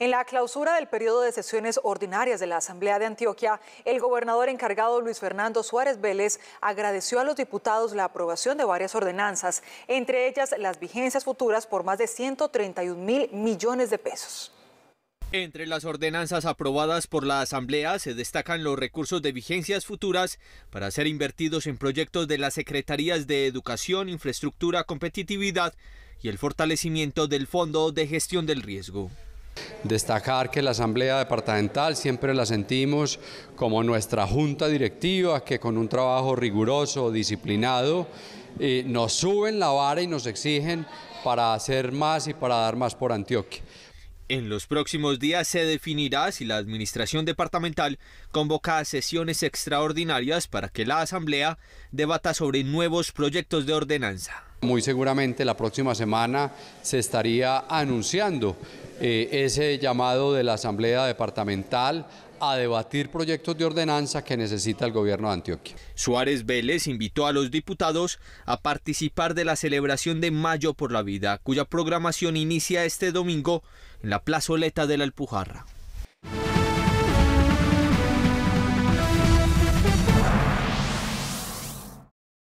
En la clausura del periodo de sesiones ordinarias de la Asamblea de Antioquia, el gobernador encargado Luis Fernando Suárez Vélez agradeció a los diputados la aprobación de varias ordenanzas, entre ellas las vigencias futuras por más de 131 mil millones de pesos. Entre las ordenanzas aprobadas por la Asamblea se destacan los recursos de vigencias futuras para ser invertidos en proyectos de las Secretarías de Educación, Infraestructura, Competitividad y el fortalecimiento del Fondo de Gestión del Riesgo. Destacar que la Asamblea Departamental siempre la sentimos como nuestra junta directiva que con un trabajo riguroso, disciplinado, eh, nos suben la vara y nos exigen para hacer más y para dar más por Antioquia. En los próximos días se definirá si la Administración Departamental convoca sesiones extraordinarias para que la Asamblea debata sobre nuevos proyectos de ordenanza. Muy seguramente la próxima semana se estaría anunciando eh, ese llamado de la Asamblea Departamental a debatir proyectos de ordenanza que necesita el gobierno de Antioquia. Suárez Vélez invitó a los diputados a participar de la celebración de Mayo por la Vida, cuya programación inicia este domingo en la plazoleta de la Alpujarra.